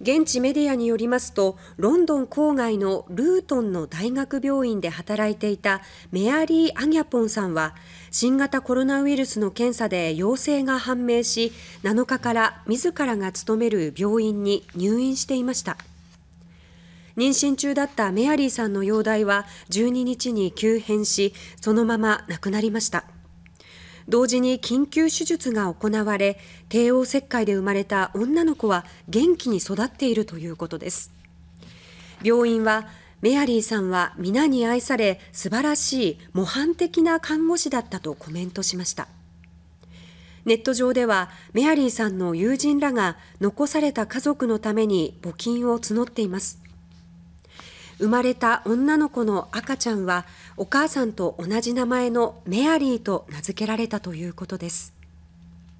現地メディアによりますとロンドン郊外のルートンの大学病院で働いていたメアリー・アギャポンさんは新型コロナウイルスの検査で陽性が判明し7日から自らが勤める病院に入院していました。妊娠中だったメアリーさんの容体は12日に急変しそのまま亡くなりました。同時に緊急手術が行われ帝王切開で生まれた女の子は元気に育っているということです病院はメアリーさんは皆に愛され素晴らしい模範的な看護師だったとコメントしましたネット上ではメアリーさんの友人らが残された家族のために募金を募っています生まれた女の子の赤ちゃんはお母さんと同じ名前のメアリーと名付けられたということです。